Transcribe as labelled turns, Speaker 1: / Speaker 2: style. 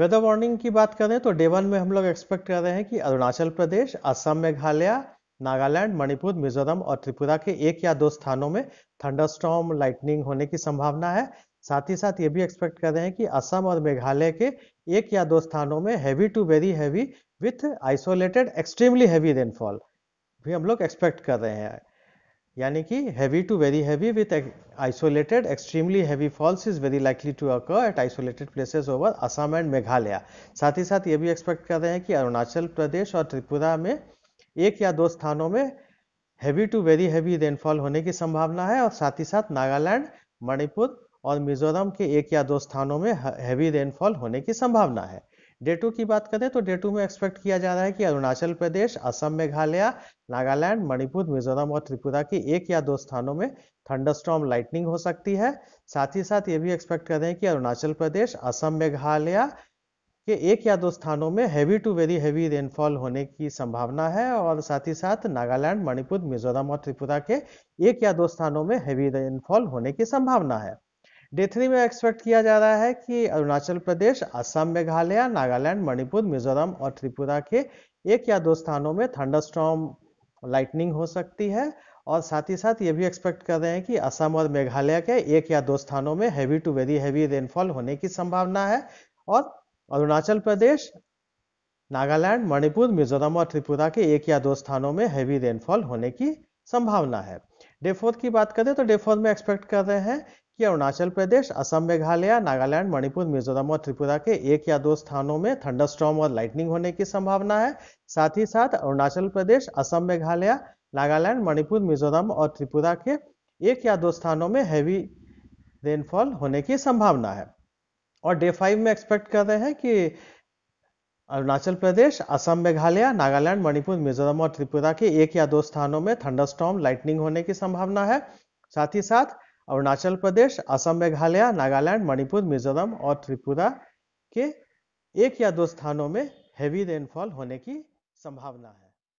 Speaker 1: weather warning की बात करें तो डे वन में हम लोग एक्सपेक्ट कर रहे हैं कि अरुणाचल प्रदेश असम मेघालय नागालैंड मणिपुर मिजोरम और त्रिपुरा के एक या दो स्थानों में थंडरस्टॉर्म लाइटनिंग होने की संभावना है साथ ही साथ ये भी एक्सपेक्ट कर रहे हैं कि असम और मेघालय के एक या दो स्थानों में heavy to very heavy with isolated extremely heavy rainfall भी हम लोग एक्सपेक्ट कर रहे हैं यानी कि heavy to very heavy with isolated extremely heavy falls is very likely to occur at isolated places over Assam and Meghalaya साथ ही साथ ये भी एक्सपेक्ट कर रहे हैं कि अरुणाचल प्रदेश और त्रिपुरा में एक या दो स्थानों में heavy to very heavy rainfall होने की संभावना है और साथ ही साथ नागालैंड मणिपुर और मिजोरम के एक या दो स्थानों में हैवी रेनफॉल होने की संभावना है डे टू की बात करें तो डे टू में एक्सपेक्ट किया जा रहा है कि अरुणाचल प्रदेश असम मेघालय नागालैंड मणिपुर मिजोरम और त्रिपुरा की एक या दो स्थानों में थंडरस्टॉर्म लाइटनिंग हो सकती है साथ ही साथ ये भी एक्सपेक्ट कर रहे हैं कि अरुणाचल प्रदेश असम मेघालय के एक या दो स्थानों में heavy to very heavy rainfall होने की संभावना है और साथ ही साथ नागालैंड मणिपुर मिजोरम और त्रिपुरा के एक या दो स्थानों में हैवी रेनफॉल होने की संभावना है डे थ्री में एक्सपेक्ट किया जा रहा है कि अरुणाचल प्रदेश असम मेघालय नागालैंड मणिपुर मिजोरम और त्रिपुरा के एक या दो स्थानों में थंडरस्टॉर्म लाइटनिंग हो सकती है और साथ ही साथ ये भी एक्सपेक्ट कर रहे हैं कि असम और मेघालय के एक या दो स्थानों में heavy to very heavy rainfall होने की संभावना है और अरुणाचल प्रदेश नागालैंड मणिपुर मिजोरम और त्रिपुरा के एक या दो स्थानों में हैवी रेनफॉल होने की संभावना है डे फोर की बात करें तो डे फोर में एक्सपेक्ट कर रहे हैं कि अरुणाचल प्रदेश असम मेघालय नागालैंड मणिपुर मिजोरम और त्रिपुरा के एक या दो स्थानों में थंडरस्टॉर्म और लाइटनिंग होने की संभावना है साथ ही साथ अरुणाचल प्रदेश असम मेघालय नागालैंड मणिपुर मिजोरम और त्रिपुरा के एक या दो स्थानों में हैवी रेनफॉल होने की संभावना है और डे फाइव में एक्सपेक्ट कर रहे हैं कि अरुणाचल प्रदेश असम मेघालय नागालैंड मणिपुर मिजोरम और त्रिपुरा के एक या दो स्थानों में थंडरस्टॉर्म लाइटनिंग होने की संभावना है साथ ही साथ अरुणाचल प्रदेश असम मेघालय नागालैंड मणिपुर मिजोरम और त्रिपुरा के एक या दो स्थानों में हैवी रेनफॉल होने की संभावना है